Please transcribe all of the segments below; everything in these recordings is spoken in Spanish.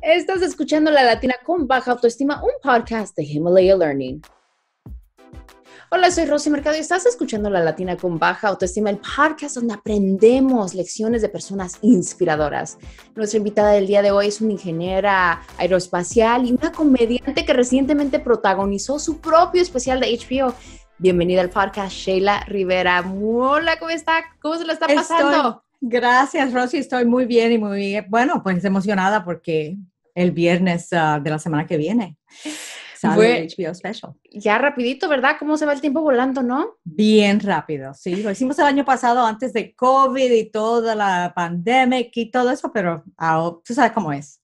Estás escuchando La Latina con Baja Autoestima, un podcast de Himalaya Learning. Hola, soy Rosy Mercado y estás escuchando La Latina con Baja Autoestima, el podcast donde aprendemos lecciones de personas inspiradoras. Nuestra invitada del día de hoy es una ingeniera aeroespacial y una comediante que recientemente protagonizó su propio especial de HBO. Bienvenida al podcast, Sheila Rivera. Hola, ¿cómo está? ¿Cómo se la está pasando? Gracias, Rosy. Estoy muy bien y muy, bueno, pues emocionada porque el viernes ah, de la semana que viene. Sale HBO Special. Ya rapidito, ¿verdad? ¿Cómo se va el tiempo volando, no? Bien rápido, sí. Lo hicimos el año pasado antes de COVID y toda la pandemia y todo eso, pero tú sabes cómo es.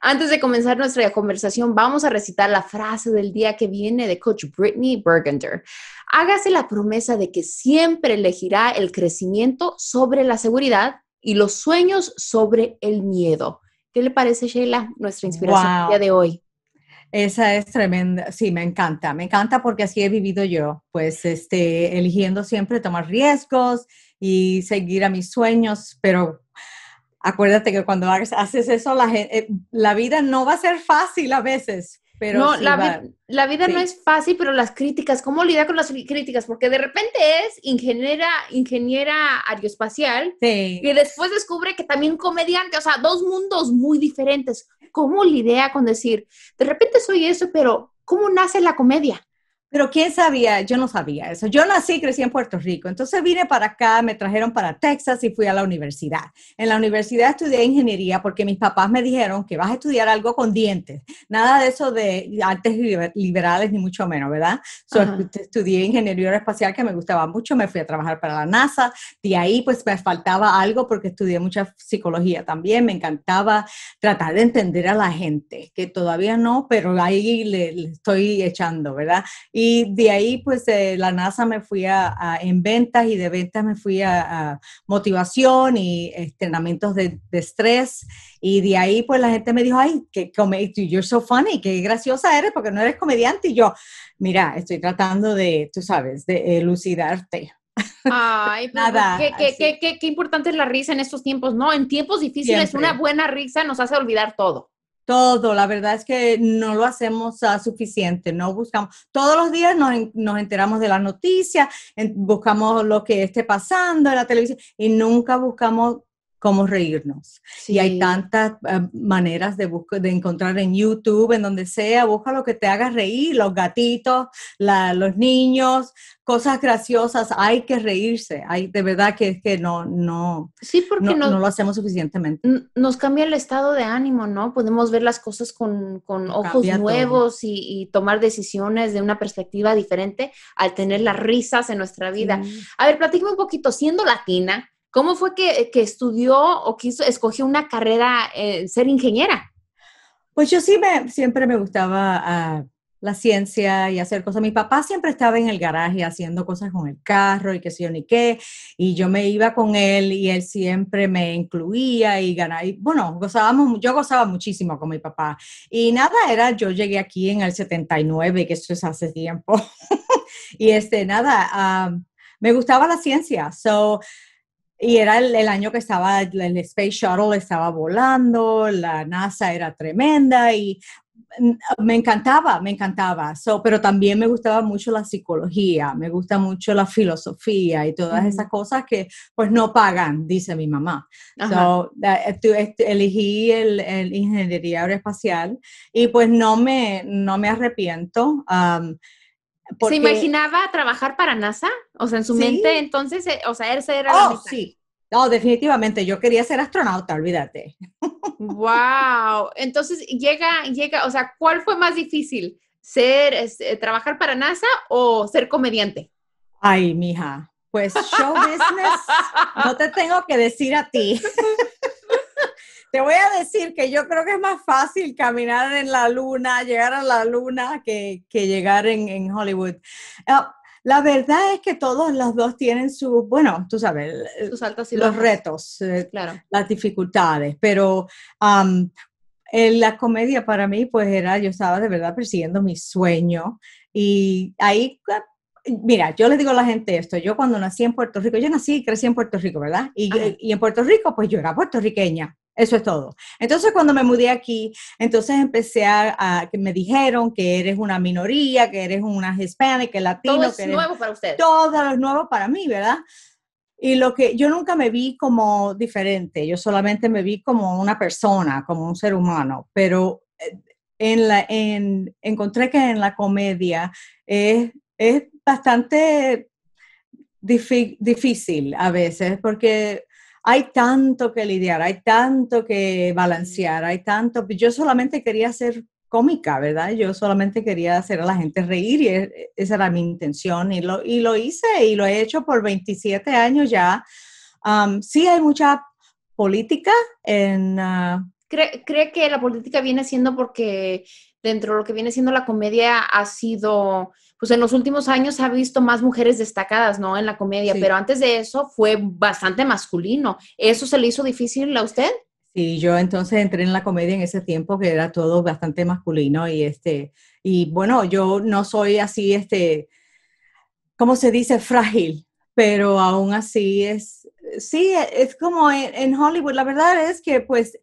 Antes de comenzar nuestra conversación, vamos a recitar la frase del día que viene de Coach Brittany Burgender hágase la promesa de que siempre elegirá el crecimiento sobre la seguridad y los sueños sobre el miedo. ¿Qué le parece, Sheila, nuestra inspiración día de hoy? Esa es tremenda, sí, me encanta, me encanta porque así he vivido yo, pues este, eligiendo siempre tomar riesgos y seguir a mis sueños, pero acuérdate que cuando haces eso, la, eh, la vida no va a ser fácil a veces, no, la, la, vida no es fácil, pero las críticas, ¿cómo lidia con las críticas? Porque de repente es ingeniera, ingeniera aeroespacial y después descubre que también comediante, o sea, dos mundos muy diferentes. ¿Cómo lidia con decir, de repente soy eso, pero ¿cómo nace la comedia? Pero quién sabía, yo no sabía eso. Yo nací y crecí en Puerto Rico, entonces vine para acá, me trajeron para Texas y fui a la universidad. En la universidad estudié ingeniería porque mis papás me dijeron que vas a estudiar algo con dientes, nada de eso de artes liberales ni mucho menos, ¿verdad? estudié ingeniería espacial que me gustaba mucho, me fui a trabajar para la NASA, de ahí pues me faltaba algo porque estudié mucha psicología también, me encantaba tratar de entender a la gente, que todavía no, pero ahí le estoy echando, ¿verdad? Y de ahí, pues, la NASA me fui a, en ventas y de ventas me fui a, motivación y entrenamientos de, de, estrés. Y de ahí, pues, la gente me dijo, ay, que you're so funny, qué graciosa eres porque no eres comediante. Y yo, mira, estoy tratando de, tú sabes, de elucidarte. Ay, Nada, qué, qué, qué, qué, importante es la risa en estos tiempos, ¿no? En tiempos difíciles, una buena risa nos hace olvidar todo todo, la verdad es que no lo hacemos a ah, suficiente, no buscamos, todos los días nos, nos enteramos de las noticias, buscamos lo que esté pasando en la televisión y nunca buscamos cómo reírnos. Y hay tantas eh, maneras de, de encontrar en YouTube, en donde sea, busca lo que te haga reír, los gatitos, los niños, cosas graciosas, hay que reírse, hay de verdad que es que no, no, sí, porque no, no, lo hacemos suficientemente. Nos cambia el estado de ánimo, ¿no? Podemos ver las cosas con, ojos nuevos y, tomar decisiones de una perspectiva diferente al tener las risas en nuestra vida. A ver, platícame un poquito, siendo latina, ¿Cómo fue que, que estudió o quiso, escogió una carrera, eh, ser ingeniera? Pues yo sí me, siempre me gustaba ah, la ciencia y hacer cosas. Mi papá siempre estaba en el garaje haciendo cosas con el carro y qué sé yo ni qué, y yo me iba con él y él siempre me incluía y ganaba. bueno, gozábamos, yo gozaba muchísimo con mi papá. Y nada, era, yo llegué aquí en el 79, que eso es hace tiempo. y este, nada, ah, me gustaba la ciencia. So, y era el, año que estaba el Space Shuttle estaba volando, la NASA era tremenda y mm, me encantaba, me encantaba. pero también me gustaba mucho la psicología, me gusta mucho la filosofía y todas esas cosas que pues no pagan, dice mi mamá. So, eh, eh, elegí el, ingeniería aeroespacial y pues no me, no me arrepiento. ¿Se imaginaba trabajar para NASA? O sea, en su mente entonces, eh, o sea, él era... la oh, sí. No, definitivamente, yo quería ser astronauta, olvídate. Wow. Entonces llega, llega, o sea, ¿cuál fue más difícil? ¿Ser, este, trabajar para NASA o ser comediante? Ay, mija, pues show business, no te tengo que decir a ti. Te voy a decir que yo creo que es más fácil caminar en la luna, llegar a la luna, que, que llegar en, en Hollywood. Ah, la verdad es que todos los dos tienen sus, bueno, tú sabes, Sus y los retos, eh, las dificultades, pero en la comedia para mí, pues era, yo estaba de verdad persiguiendo mi sueño y ahí ah, mira, yo le digo a la gente esto, yo cuando nací en Puerto Rico, yo nací y crecí en Puerto Rico, ¿verdad? Y, y, en Puerto Rico, pues yo era puertorriqueña. Eso es todo. Entonces, cuando me mudé aquí, entonces empecé a, que me dijeron que eres una minoría, que eres una hispana, que latino. Todo es que nuevo para usted. Todo es nuevo para mí, ¿verdad? Y lo que yo nunca me vi como diferente, yo solamente me vi como una persona, como un ser humano, pero eh, en la, en, encontré que en la comedia es, es bastante difícil a veces, porque hay tanto que lidiar, hay tanto que balancear, hay tanto, yo solamente quería ser cómica, ¿verdad? Yo solamente quería hacer a la gente reír y e, esa era mi intención y lo, y lo hice y lo he hecho por 27 años ya. sí hay mucha política en... Ah, ¿Cree, ¿Cree que la política viene siendo porque dentro de lo que viene siendo la comedia ha sido pues en los últimos años ha visto más mujeres destacadas, ¿no? En la comedia, pero antes de eso fue bastante masculino. ¿Eso se le hizo difícil a usted? Sí, yo entonces entré en la comedia en ese tiempo que era todo bastante masculino y este, y bueno, yo no soy así, este, ¿cómo se dice? Frágil, pero aún así es, sí, es como en Hollywood, la verdad es que pues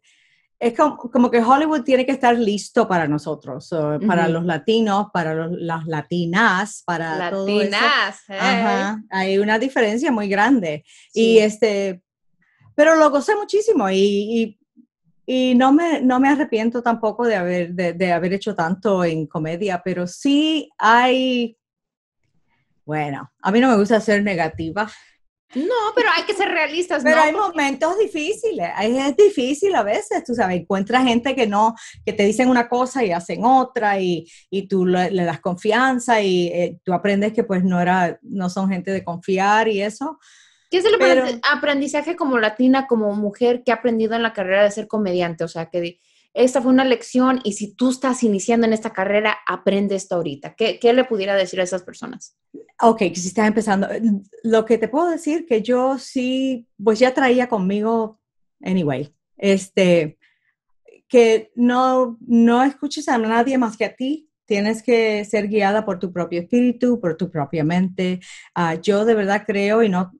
es como, que Hollywood tiene que estar listo para nosotros, para los latinos, para las latinas, para latinas, hay una diferencia muy grande. Y este, pero lo gocé muchísimo y, y, no, me, no me arrepiento tampoco de haber, de, de haber hecho tanto en comedia, pero sí hay, bueno, a mí no me gusta ser negativa. No, pero hay que ser realistas. Pero hay momentos difíciles, es difícil a veces, tú sabes, encuentras gente que no, que te dicen una cosa y hacen otra y, tú le, das confianza y eh, tú aprendes que pues no era, no son gente de confiar y eso. ¿Qué es el aprendizaje como latina, como mujer que ha aprendido en la carrera de ser comediante? O sea, que esta fue una lección y si tú estás iniciando en esta carrera, aprende esto ahorita. ¿Qué, le pudiera decir a esas personas? Ok, que si estás empezando, lo que te puedo decir que yo sí, pues ya traía conmigo, anyway, este, que no, no escuches a nadie más que a ti. Tienes que ser guiada por tu propio espíritu, por tu propia mente. Ah, yo de verdad creo y no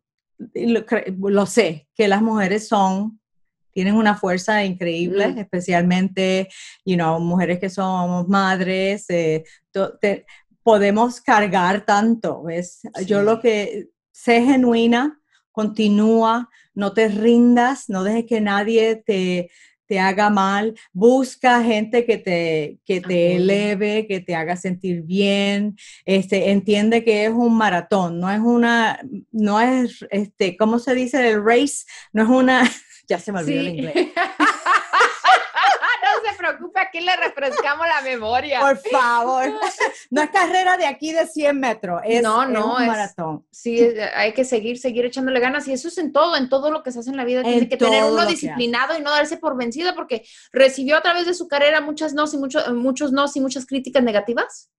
lo sé que las mujeres son tienen una fuerza increíble, mm. especialmente, you know, mujeres que somos madres, eh, podemos cargar tanto, ¿ves? Yo lo que sé genuina, continúa, no te rindas, no dejes que nadie te, haga mal, busca gente que te, que te eleve, que te haga sentir bien, este, entiende que es un maratón, no es una, no es, este, ¿cómo se dice el race? No es una... Ya se me olvidó el inglés. no se preocupe, aquí le refrescamos la memoria. Por favor. No es carrera de aquí de 100 metros, es, no, no, es un maratón. Sí, hay que seguir, seguir echándole ganas y eso es en todo, en todo lo que se hace en la vida. Tiene que tener uno disciplinado y no darse por vencido porque recibió a través de su carrera muchas no y muchos muchos no y muchas críticas negativas.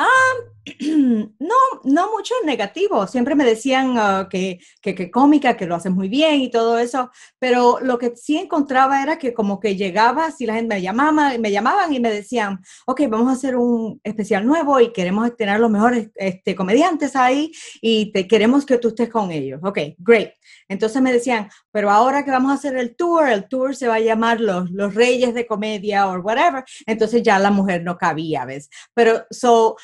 Ah, no, no mucho negativo. Siempre me decían ah, que, que, que, cómica, que lo haces muy bien y todo eso, pero lo que sí encontraba era que como que llegaba, si la gente me llamaba, me llamaban y me decían, ok, vamos a hacer un especial nuevo y queremos tener los mejores este, comediantes ahí y te, queremos que tú estés con ellos. Ok, great. Entonces me decían, pero ahora que vamos a hacer el tour, el tour se va a llamar los, los Reyes de Comedia o whatever. Entonces ya la mujer no cabía, ¿ves? Pero so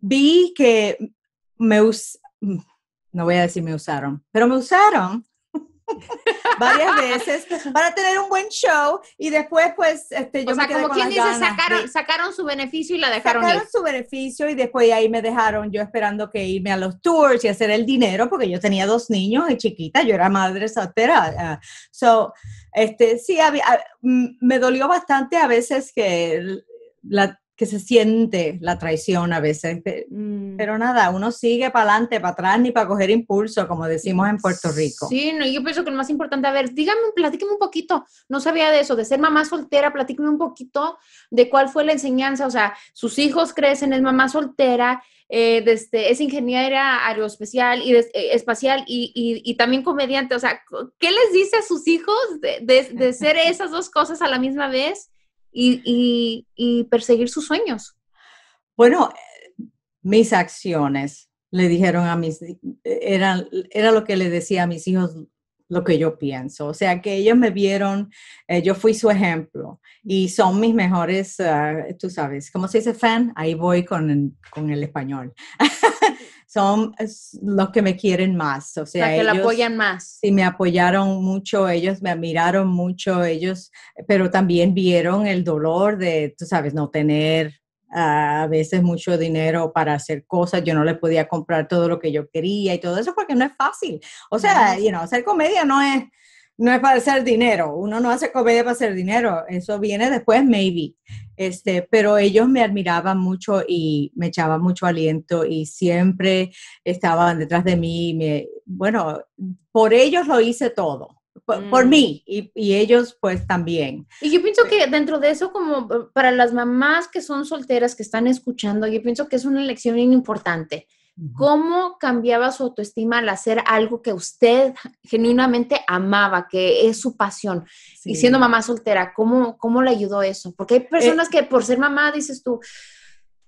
vi que me usaron, no voy a decir me usaron, pero me usaron varias veces para tener un buen show y después pues este yo o me quedé como con quien dice sacaron, sacaron su beneficio y la dejaron sacaron su beneficio y después ahí me dejaron yo esperando que irme a los tours y hacer el dinero porque yo tenía dos niños y chiquita yo era madre soltera ah, so este sí había, ah, me dolió bastante a veces que la que se siente la traición a veces. Mm. Pero nada, uno sigue para adelante, para atrás, ni para coger impulso, como decimos en Puerto Rico. Sí, yo pienso que lo más importante, a ver, dígame, platíqueme un poquito, no sabía de eso, de ser mamá soltera, platíqueme un poquito de cuál fue la enseñanza, o sea, sus hijos crecen, es mamá soltera, eh, desde, es ingeniera aeroespacial y eh, espacial y, también comediante. O sea, ¿qué les dice a sus hijos de, de, ser esas dos cosas a la misma vez? y, perseguir sus sueños? Bueno, mis acciones le dijeron a mis, eh, era, era lo que le decía a mis hijos lo que yo pienso. O sea, que ellos me vieron, eh, yo fui su ejemplo y son mis mejores, ah, tú sabes, como se dice fan? Ahí voy con, con el español. son los que me quieren más. O sea, o sea que la apoyan más. Sí, me apoyaron mucho, ellos me admiraron mucho, ellos, pero también vieron el dolor de, tú sabes, no tener ah, a veces mucho dinero para hacer cosas, yo no le podía comprar todo lo que yo quería y todo eso porque no es fácil. O sea, you know, hacer comedia no es, no es para hacer dinero, uno no hace comedia para hacer dinero, eso viene después, maybe. Este, pero ellos me admiraban mucho y me echaban mucho aliento y siempre estaban detrás de mí. bueno, por ellos lo hice todo. Por, mm. mí y, ellos pues también. Y yo pienso que dentro de eso, como eh, para las mamás que son solteras, que están escuchando, yo pienso que es una lección importante ¿Cómo cambiaba su autoestima al hacer algo que usted genuinamente amaba, que es su pasión? Y siendo mamá soltera, ¿cómo, ¿cómo le ayudó eso? Porque hay personas eh, que por ser mamá, dices tú,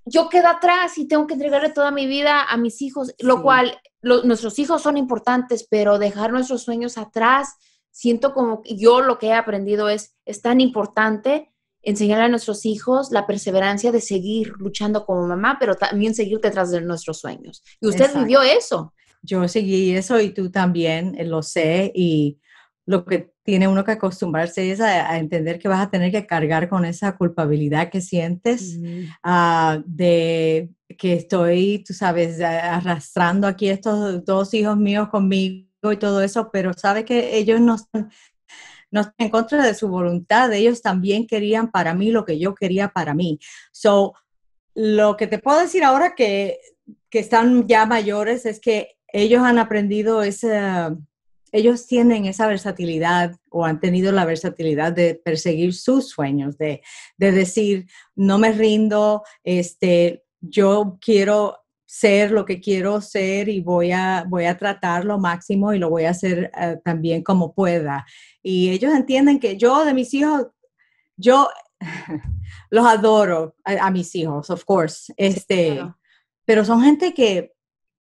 yo quedo atrás y tengo que entregarle toda mi vida a mis hijos, lo cual nuestros hijos son importantes, pero dejar nuestros sueños atrás, siento como yo lo que he aprendido es, es tan importante enseñar a nuestros hijos la perseverancia de seguir luchando como mamá, pero también seguir detrás de nuestros sueños. Y usted vivió eso. Yo seguí eso y tú también eh, lo sé y lo que tiene uno que acostumbrarse es a, entender que vas a tener que cargar con esa culpabilidad que sientes ah, de que estoy, tú sabes, arrastrando aquí estos dos hijos míos conmigo y todo eso, pero sabe que ellos no están no estoy en contra de su voluntad, ellos también querían para mí lo que yo quería para mí. So, lo que te puedo decir ahora que, que están ya mayores es que ellos han aprendido esa, ellos tienen esa versatilidad o han tenido la versatilidad de perseguir sus sueños, de, de decir, no me rindo, este, yo quiero ser lo que quiero ser y voy a, voy a tratar lo máximo y lo voy a hacer eh, también como pueda. Y ellos entienden que yo de mis hijos, yo los adoro a, mis hijos, of course, este, pero son gente que,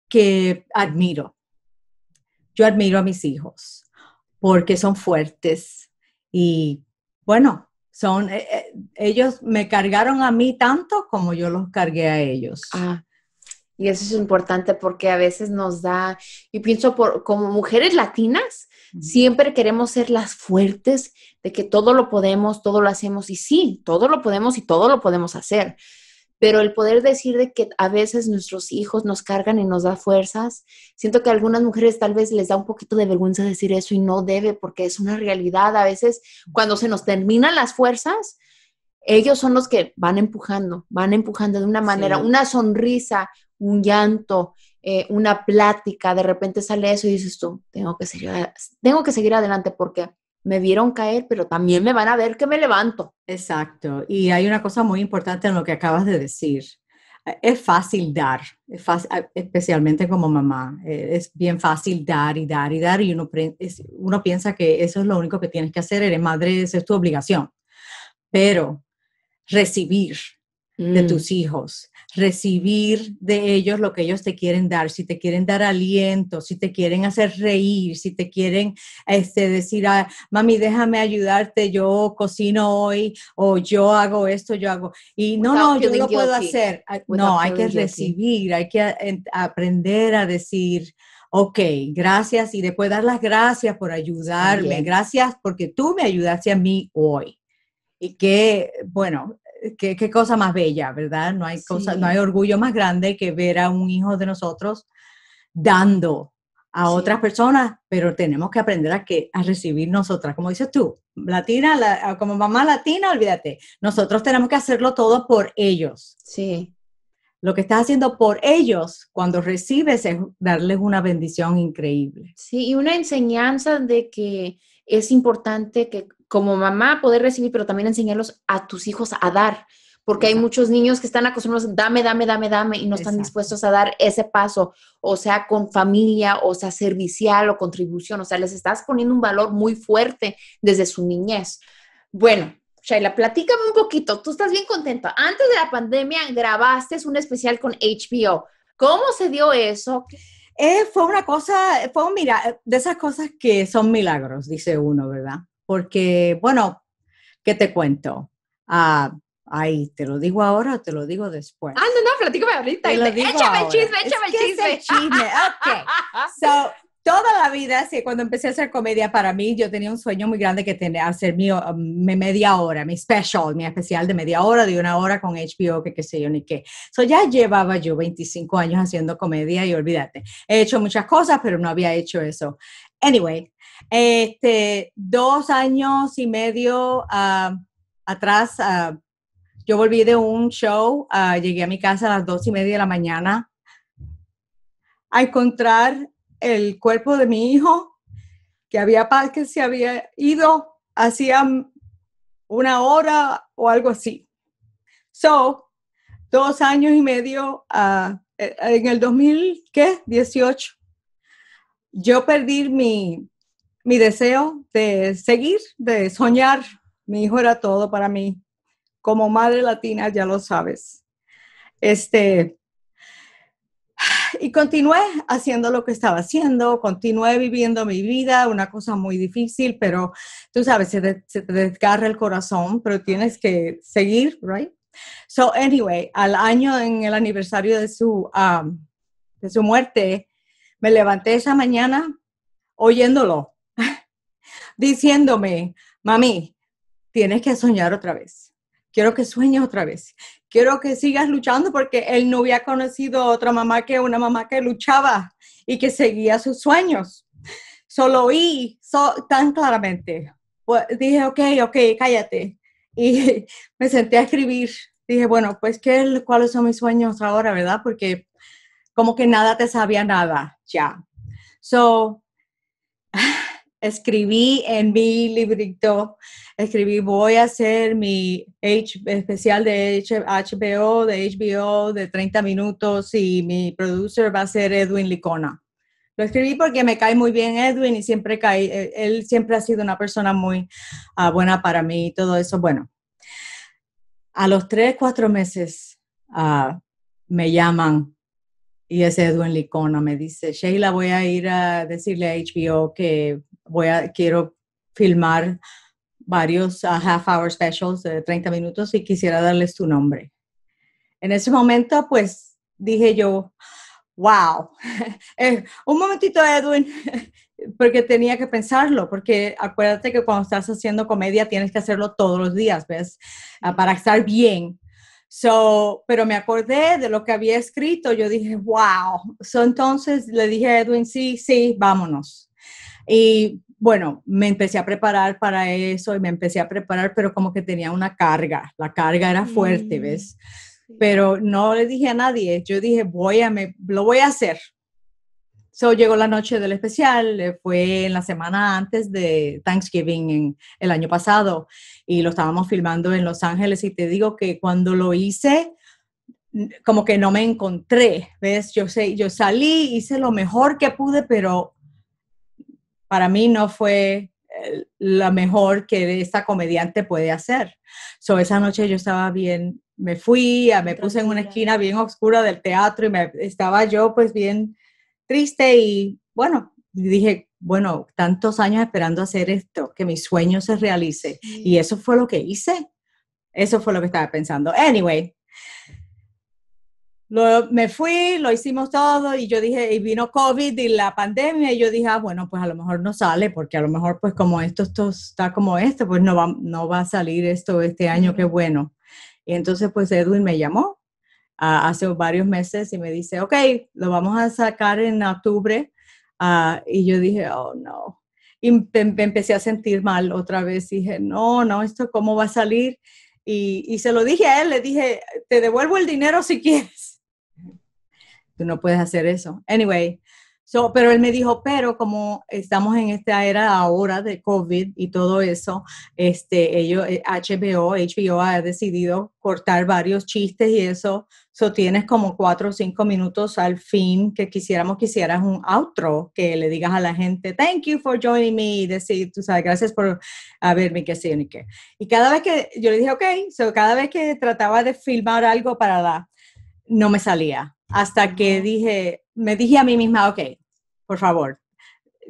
que admiro. Yo admiro a mis hijos porque son fuertes y bueno, son eh, eh, ellos me cargaron a mí tanto como yo los cargué a ellos. Ah, y eso es importante porque a veces nos da, y pienso por, como mujeres latinas, siempre queremos ser las fuertes de que todo lo podemos, todo lo hacemos y sí, todo lo podemos y todo lo podemos hacer. Pero el poder decir de que a veces nuestros hijos nos cargan y nos da fuerzas, siento que algunas mujeres tal vez les da un poquito de vergüenza decir eso y no debe porque es una realidad. A veces cuando se nos terminan las fuerzas, ellos son los que van empujando, van empujando de una manera, una sonrisa, un llanto, eh, una plática, de repente sale eso y dices tú, tengo que, seguir, tengo que seguir adelante porque me vieron caer, pero también me van a ver que me levanto. Exacto, y hay una cosa muy importante en lo que acabas de decir. Eh, es fácil dar, es fácil, especialmente como mamá. Eh, es bien fácil dar y dar y dar y uno, uno piensa que eso es lo único que tienes que hacer, eres madre, esa es tu obligación. Pero recibir de mm. tus hijos, recibir de ellos lo que ellos te quieren dar, si te quieren dar aliento, si te quieren hacer reír, si te quieren este, decir, ah, mami, déjame ayudarte, yo cocino hoy o yo hago esto, yo hago. Y no, no, yo no puedo hacer. Ah, no, hay que recibir, hay que eh, aprender a decir. Ok, gracias y después dar las gracias por ayudarme. Gracias porque tú me ayudaste a mí hoy y que, bueno, eh, qué, cosa más bella, ¿verdad? No hay, cosa, no hay orgullo más grande que ver a un hijo de nosotros dando a otras personas, pero tenemos que aprender a, que, a recibir nosotras. Como dices tú, latina, como mamá latina, olvídate, nosotros tenemos que hacerlo todo por ellos. Sí. Lo que estás haciendo por ellos cuando recibes es darles una bendición increíble. Sí, y una enseñanza de que es importante que como mamá poder recibir, pero también enseñarlos a tus hijos a dar, porque hay muchos niños que están acostumbrados, dame, dame, dame, dame, y no están dispuestos a dar ese paso, o sea, con familia, o sea, servicial o contribución, o sea, les estás poniendo un valor muy fuerte desde su niñez. Bueno, Shaila, platícame un poquito, tú estás bien contenta, Antes de la pandemia grabaste un especial con HBO. ¿Cómo se dio eso? Eh, fue una cosa, fue mira, de esas cosas que son milagros, dice uno, ¿verdad? porque, bueno, ¿qué te cuento? Ah, ay, ¿te lo digo ahora o te lo digo después? Ah, no, no, platícame ahorita. Te lo digo échame el chisme, échame el chisme. Es chisme. Ok. So, toda la vida, cuando empecé a hacer comedia, para mí yo tenía un sueño muy grande que tenía hacer mi, mi, um, media hora, mi special, mi especial de media hora, de una hora con HBO, que qué sé yo ni qué. So ya llevaba yo 25 años haciendo comedia y olvídate, he hecho muchas cosas, pero no había hecho eso. Anyway, este, dos años y medio ah, atrás, ah, yo volví de un show, ah, llegué a mi casa a las dos y media de la mañana a encontrar el cuerpo de mi hijo, que había que se había ido hacía una hora o algo así. So, dos años y medio, e, en el 2018, yo perdí mi, mi deseo de seguir, de soñar. Mi hijo era todo para mí. Como madre latina, ya lo sabes. Este, y continué haciendo lo que estaba haciendo, continué viviendo mi vida, una cosa muy difícil, pero tú sabes, se, te desgarra el corazón, pero tienes que seguir, right? So, anyway, al año, en el aniversario de su, um, de su muerte, me levanté esa mañana oyéndolo diciéndome, mami, tienes que soñar otra vez. Quiero que sueñes otra vez. Quiero que sigas luchando porque él no había conocido otra mamá que una mamá que luchaba y que seguía sus sueños. Solo oí tan claramente. Pues, dije, ok, ok, cállate. Y me senté a escribir. Dije, bueno, pues, ¿qué, ¿cuáles son mis sueños ahora, verdad? Porque como que nada te sabía nada ya. So, escribí en mi librito, escribí voy a hacer mi H, especial de HBO, de HBO de 30 minutos y mi producer va a ser Edwin Licona. Lo escribí porque me cae muy bien Edwin y siempre cae, eh, él siempre ha sido una persona muy ah, buena para mí y todo eso. Bueno, a los tres, cuatro meses ah, me llaman y ese Edwin Licona me dice, Sheila, voy a ir a decirle a HBO que voy quiero filmar varios ah, half hour specials de 30 minutos y quisiera darles tu nombre. En ese momento, pues dije yo, wow, eh, un momentito Edwin, porque tenía que pensarlo, porque acuérdate que cuando estás haciendo comedia tienes que hacerlo todos los días, ¿ves? Ah, para estar bien. So, pero me acordé de lo que había escrito, yo dije, wow. entonces le dije a Edwin, sí, sí, vámonos. Y bueno, me empecé a preparar para eso y me empecé a preparar, pero como que tenía una carga, la carga era fuerte, mm, ¿ves? Pero no le dije a nadie, yo dije, voy a, me, lo voy a hacer. So llegó la noche del especial, eh, fue en la semana antes de Thanksgiving en, el año pasado y lo estábamos filmando en Los Ángeles y te digo que cuando lo hice, como que no me encontré, ¿ves? Yo, sé, yo salí, hice lo mejor que pude, pero para mí no fue eh, la mejor que esta comediante puede hacer. So, esa noche yo estaba bien, me fui, me puse en una esquina bien oscura del teatro y me, estaba yo pues bien triste y bueno, dije, bueno, tantos años esperando hacer esto, que mi sueño se realice. Y eso fue lo que hice. Eso fue lo que estaba pensando. Anyway, lo, me fui, lo hicimos todo y yo dije, y vino COVID y la pandemia y yo dije, ah, bueno, pues a lo mejor no sale porque a lo mejor pues como esto, esto está como esto, pues no va, no va a salir esto este año, qué bueno. Y entonces pues Edwin me llamó hace varios meses y me dice, ok, lo vamos a sacar en octubre. Ah, y yo dije, oh, no. Y me empecé a sentir mal otra vez. Dije, no, no, esto cómo va a salir. Y, y se lo dije a él, le dije, te devuelvo el dinero si quieres tú no puedes hacer eso. Anyway, pero él me dijo, pero como estamos en esta era ahora de COVID y todo eso, este, ellos, HBO, eh, HBO ha decidido cortar varios chistes y eso, so tienes como cuatro o cinco minutos al fin que quisiéramos que hicieras un outro, que le digas a la gente, thank you for joining me, y decir, tú sabes, gracias por haberme, que sí, y Y cada vez que, yo le dije, ok, so cada vez que trataba de filmar algo para la, no me salía hasta que dije, me dije a mí misma, ok, por favor,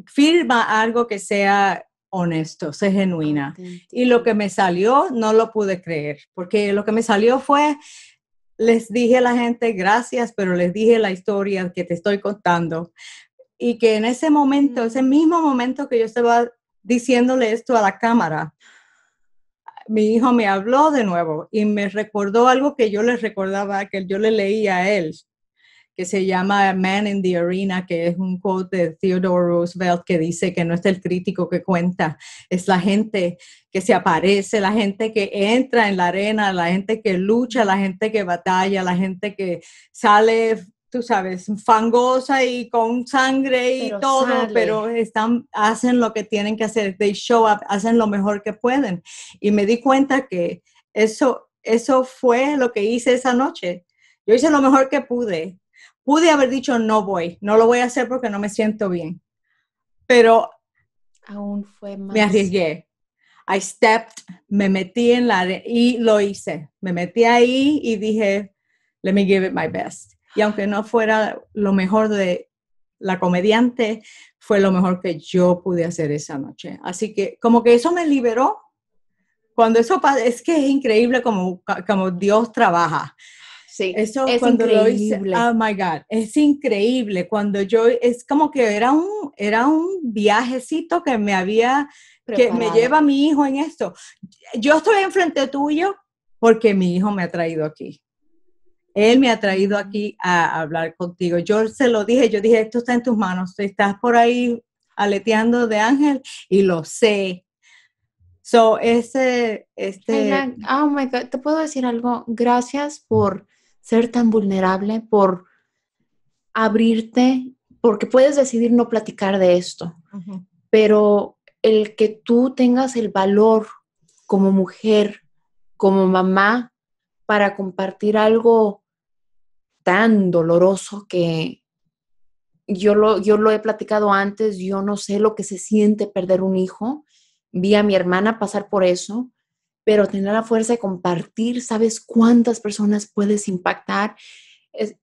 firma algo que sea honesto, sea genuina. Y lo que me salió, no lo pude creer, porque lo que me salió fue, les dije a la gente gracias, pero les dije la historia que te estoy contando. Y que en ese momento, ese mm. mismo momento que yo estaba diciéndole esto a la cámara, mi hijo me habló de nuevo y me recordó algo que yo le recordaba, que yo le leía a él que se llama Man in the Arena, que es un quote de Theodore Roosevelt que dice que no es el crítico que cuenta, es la gente que se aparece, la gente que entra en la arena, la gente que lucha, la gente que batalla, la gente que sale, tú sabes, fangosa y con sangre y todo, pero están, hacen lo que tienen que hacer, they show up, hacen lo mejor que pueden. Y me di cuenta que eso, eso fue lo que hice esa noche. Yo hice lo mejor que pude pude haber dicho no voy, no lo voy a hacer porque no me siento bien. Pero aún fue más. Me arriesgué. I stepped, me metí en la y lo hice. Me metí ahí y dije, let me give it my best. Y aunque no fuera lo mejor de la comediante, fue lo mejor que yo pude hacer esa noche. Así que como que eso me liberó. Cuando eso pasa, es que es increíble como, como Dios trabaja. Sí, eso es cuando increíble. Lo oh my God, es increíble. Cuando yo, es como que era un, era un viajecito que me había, que me lleva mi hijo en esto. Yo estoy enfrente tuyo porque mi hijo me ha traído aquí. Él me ha traído aquí a hablar contigo. Yo se lo dije, yo dije, esto está en tus manos, estás por ahí aleteando de ángel y lo sé. So, ese, este... oh my God, te puedo decir algo. Gracias por ser tan vulnerable, por abrirte, porque puedes decidir no platicar de esto, pero el que tú tengas el valor como mujer, como mamá, para compartir algo tan doloroso que yo yo lo he platicado antes, yo no sé lo que se siente perder un hijo, vi a mi hermana pasar por eso, pero tener la fuerza de compartir, sabes cuántas personas puedes impactar.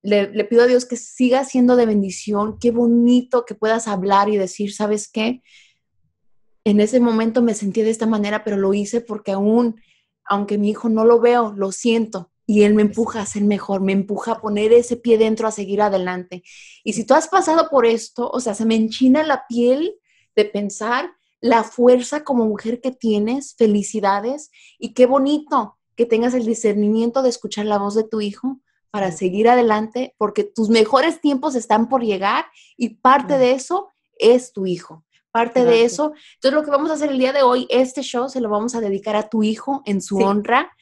le, le, pido a Dios que siga siendo de bendición, qué bonito que puedas hablar y decir, ¿sabes qué? En ese momento me sentí de esta manera, pero lo hice porque aún, aunque mi hijo no lo veo, lo siento. Y él me empuja a ser mejor, me empuja a poner ese pie dentro, a seguir adelante. Y si tú has pasado por esto, o sea, se me enchina la piel de pensar la fuerza como mujer que tienes, felicidades y qué bonito que tengas el discernimiento de escuchar la voz de tu hijo para seguir adelante porque tus mejores tiempos están por llegar y parte de eso es tu hijo. Parte de eso. Entonces lo que vamos a hacer el día de hoy, este show se lo vamos a dedicar a tu hijo en su honra.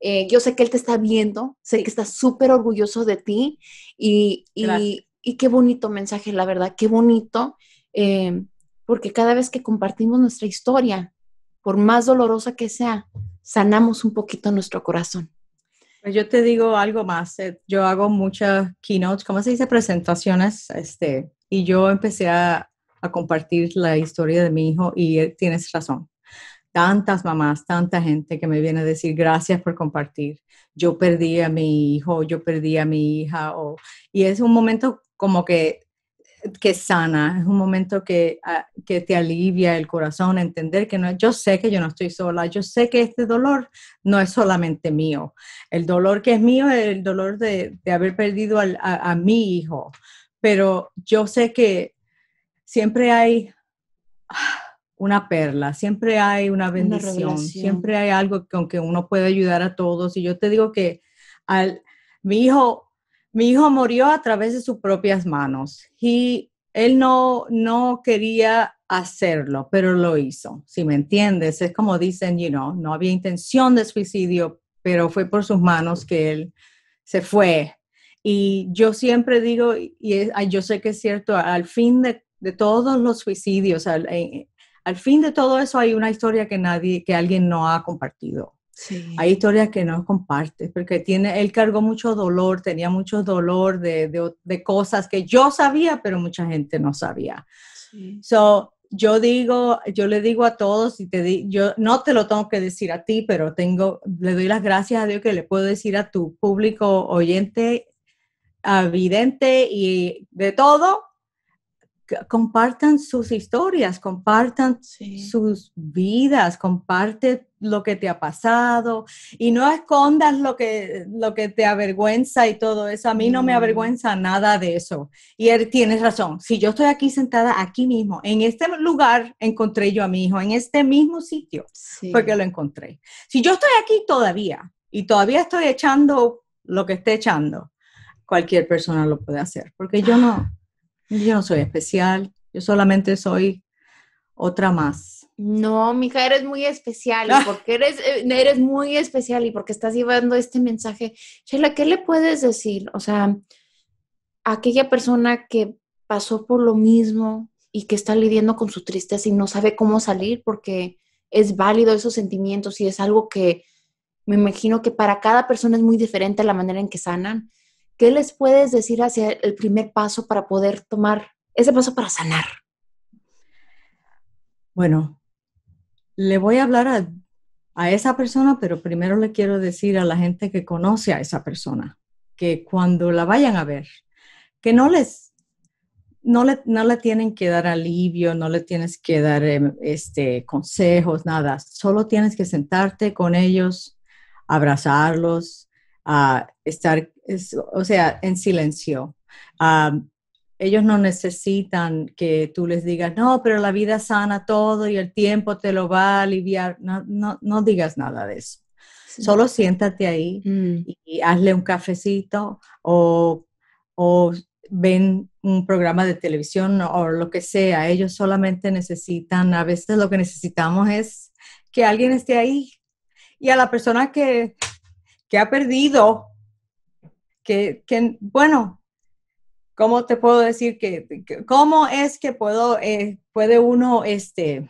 Eh, yo sé que él te está viendo, sé que está súper orgulloso de ti y, qué bonito mensaje, la verdad, qué bonito. Eh, porque cada vez que compartimos nuestra historia, por más dolorosa que sea, sanamos un poquito nuestro corazón. Pues yo te digo algo más. Yo hago muchas keynotes, ¿cómo se dice? Presentaciones. Este, y yo empecé a, compartir la historia de mi hijo y eh, tienes razón. Tantas mamás, tanta gente que me viene a decir gracias por compartir. Yo perdí a mi hijo, yo perdí a mi hija. y es un momento como que que sana, es un momento que, ah, que te alivia el corazón, entender que no, yo sé que yo no estoy sola, yo sé que este dolor no es solamente mío, el dolor que es mío es el dolor de, de haber perdido a, mi hijo, pero yo sé que siempre hay ah, una perla, siempre hay una bendición, siempre hay algo con que uno puede ayudar a todos. Y yo te digo que al, mi hijo mi hijo murió a través de sus propias manos. y él no, no quería hacerlo, pero lo hizo, si me entiendes. Es como dicen, you know, no había intención de suicidio, pero fue por sus manos que él se fue. Y yo siempre digo, y yo sé que es cierto, al fin de, todos los suicidios, al, eh, al fin de todo eso hay una historia que nadie, que alguien no ha compartido. Hay historias que no comparte porque tiene, él cargó mucho dolor, tenía mucho dolor de, de, cosas que yo sabía, pero mucha gente no sabía. Sí. yo digo, yo le digo a todos y te di, yo no te lo tengo que decir a ti, pero tengo, le doy las gracias a Dios que le puedo decir a tu público oyente, avidente y de todo, compartan sus historias, compartan sus vidas, comparte lo que te ha pasado y no escondas lo que, lo que te avergüenza y todo eso. A mí no me avergüenza nada de eso. Y él tienes razón. Si yo estoy aquí sentada aquí mismo, en este lugar encontré yo a mi hijo, en este mismo sitio, porque lo encontré. Si yo estoy aquí todavía y todavía estoy echando lo que esté echando, cualquier persona lo puede hacer, porque yo no, yo no soy especial, yo solamente soy otra más. No, mija, eres muy especial. Ah. porque eres, eh, eres muy especial y porque estás llevando este mensaje? Sheila, ¿qué le puedes decir? O sea, a aquella persona que pasó por lo mismo y que está lidiando con su tristeza y no sabe cómo salir porque es válido esos sentimientos y es algo que me imagino que para cada persona es muy diferente la manera en que sanan. ¿Qué les puedes decir hacia el primer paso para poder tomar ese paso para sanar? Bueno, le voy a hablar a, esa persona, pero primero le quiero decir a la gente que conoce a esa persona, que cuando la vayan a ver, que no les no le, no le, tienen que dar alivio, no le tienes que dar em, este, consejos, nada. Solo tienes que sentarte con ellos, abrazarlos, a estar, o sea, en silencio. Ellos no necesitan que tú les digas, no, pero la vida sana todo y el tiempo te lo va a aliviar. No, no, no digas nada de eso. Solo siéntate ahí mm. y, hazle un cafecito o, ven un programa de televisión o lo que sea. Ellos solamente necesitan, a veces lo que necesitamos es que alguien esté ahí. Y a la persona que, que ha perdido, que, que bueno, ¿Cómo te puedo decir que, cómo es que puedo, eh, puede uno, este...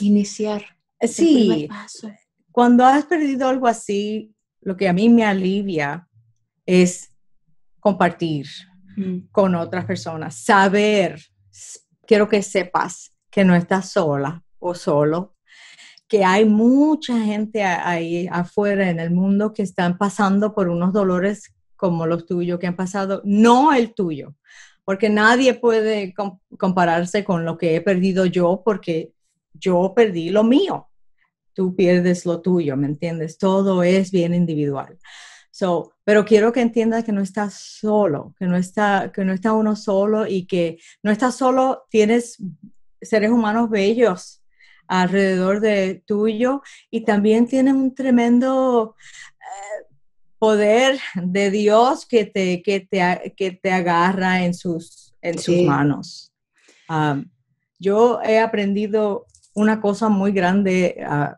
Iniciar. Sí. Cuando has perdido algo así, lo que a mí me alivia es compartir mm. con otras personas, saber, quiero que sepas que no estás sola o solo, que hay mucha gente ahí afuera en el mundo que están pasando por unos dolores como los tuyos que han pasado, no el tuyo, porque nadie puede compararse con lo que he perdido yo porque yo perdí lo mío. Tú pierdes lo tuyo, ¿me entiendes? Todo es bien individual. So, pero quiero que entiendas que no estás solo, que no está, que no está uno solo y que no estás solo, tienes seres humanos bellos alrededor de tuyo y también tienes un tremendo poder de Dios que te, te, que te agarra en sus, en manos. Um, yo he aprendido una cosa muy grande ah,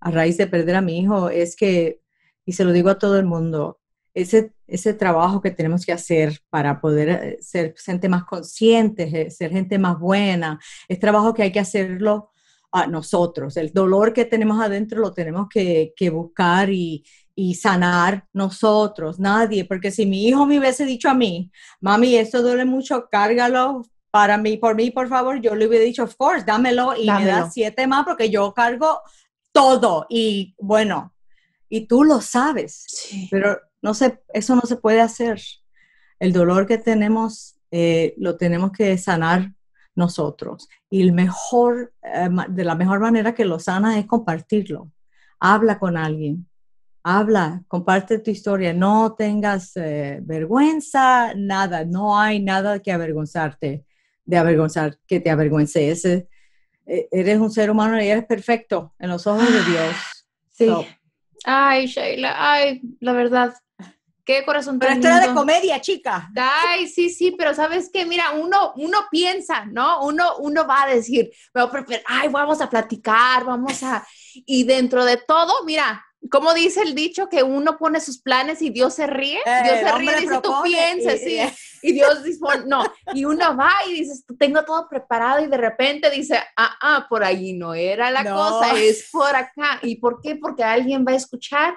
a raíz de perder a mi hijo, es que, y se lo digo a todo el mundo, ese, ese trabajo que tenemos que hacer para poder eh, ser gente más consciente, ser gente más buena, es trabajo que hay que hacerlo a nosotros. El dolor que tenemos adentro lo tenemos que, que buscar y, y sanar nosotros, nadie, porque si mi hijo me hubiese dicho a mí, mami, esto duele mucho, cárgalo para mí, por mí, por favor, yo le hubiera dicho, of course, dámelo y me da siete más porque yo cargo todo y bueno, y tú lo sabes, pero no se, eso no se puede hacer. El dolor que tenemos eh, lo tenemos que sanar nosotros y el mejor, eh, de la mejor manera que lo sana es compartirlo. Habla con alguien, habla, comparte tu historia, no tengas eh, vergüenza, nada, no hay nada que avergonzarte, de avergonzar, que te avergüence. Eh, eh, eres un ser humano y eres perfecto en los ojos de ah, Dios. Sí. Ay, Sheila, ay, la verdad, Qué corazón tan Pero esto era de comedia, chica. Ay, sí, sí, pero sabes que, mira, uno, uno piensa, ¿no? Uno, uno va a decir, ay, vamos a platicar, vamos a... Y dentro de todo, mira, ¿Cómo dice el dicho que uno pone sus planes y Dios se ríe? Eh, Dios se ríe y dice, tú piensas, Y, Dios dispone, no. Y uno va y dice, tengo todo preparado y de repente dice, ah, ah, por allí no era la cosa, es por acá. ¿Y por qué? Porque alguien va a escuchar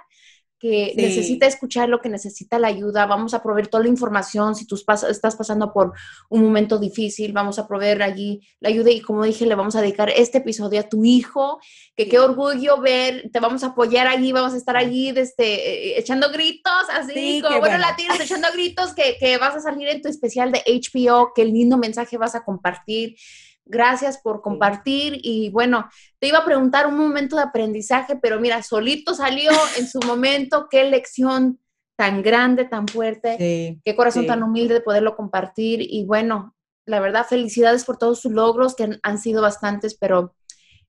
que necesita escuchar lo que necesita la ayuda, vamos a proveer toda la información, si tú estás pasando por un momento difícil, vamos a proveer allí la ayuda y como dije, le vamos a dedicar este episodio a tu hijo, que qué orgullo ver, te vamos a apoyar allí, vamos a estar allí desde eh, echando gritos, así como bueno, echando gritos que, que vas a salir en tu especial de HBO, qué lindo mensaje vas a compartir. Gracias por compartir y bueno, te iba a preguntar un momento de aprendizaje, pero mira, solito salió en su momento, qué lección tan grande, tan fuerte, qué corazón tan humilde de poderlo compartir y bueno, la verdad, felicidades por todos sus logros, que han, sido bastantes, pero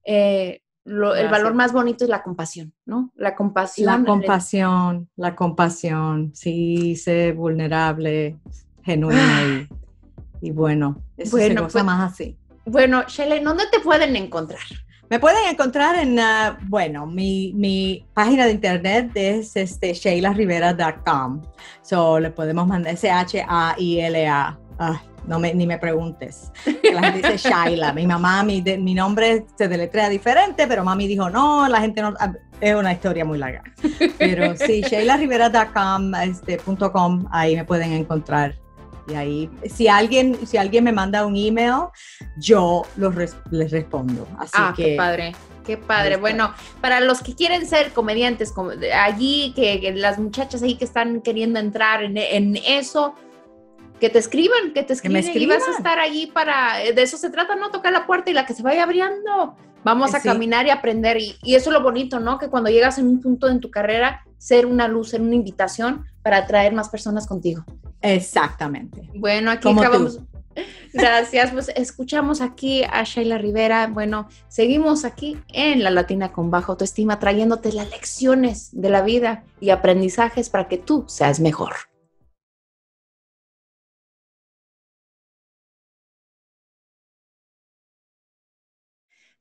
eh, el valor más bonito es la compasión, ¿no? La compasión. La compasión, la compasión, sí, sé vulnerable, genuina y, bueno, eso bueno, se pues más así. Bueno, Shayla, ¿dónde te pueden encontrar? Me pueden encontrar en, ah, bueno, mi, página de internet es este, sheilarivera.com. So, le podemos mandar S-H-A-I-L-A. Ah, no me, ni me preguntes. La gente dice Shayla, Mi mamá, mi, mi nombre se deletrea diferente, pero mami dijo, no, la gente no... Ah, es una historia muy larga. Pero sí, sheilarivera.com, este, ahí me pueden encontrar y ahí, si alguien, si alguien me manda un email, yo los les respondo. Así ah, que, qué padre. Qué padre. Bueno, para los que quieren ser comediantes, como allí, que, las muchachas ahí que están queriendo entrar en, eso, que te escriban, que te escriban, que escribas Y a estar allí para. De eso se trata, ¿no? Tocar la puerta y la que se vaya abriendo. Vamos eh, a caminar y aprender. Y, eso es lo bonito, ¿no? Que cuando llegas en un punto en tu carrera, ser una luz, ser una invitación para atraer más personas contigo. Exactamente. Bueno, aquí acabamos. Gracias, pues escuchamos aquí a Sheila Rivera. Bueno, seguimos aquí en La Latina con Baja Autoestima, trayéndote las lecciones de la vida y aprendizajes para que tú seas mejor.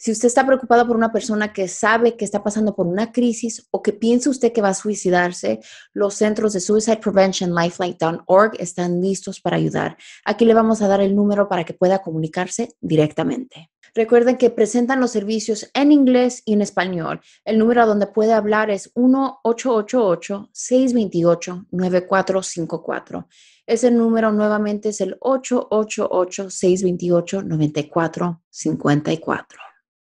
Si usted está preocupado por una persona que sabe que está pasando por una crisis o que piensa usted que va a suicidarse, los centros de Suicide Prevention Lifeline.org están listos para ayudar. Aquí le vamos a dar el número para que pueda comunicarse directamente. Recuerden que presentan los servicios en inglés y en español. El número donde puede hablar es 1-888-628-9454. Ese número nuevamente es el 888-628-9454.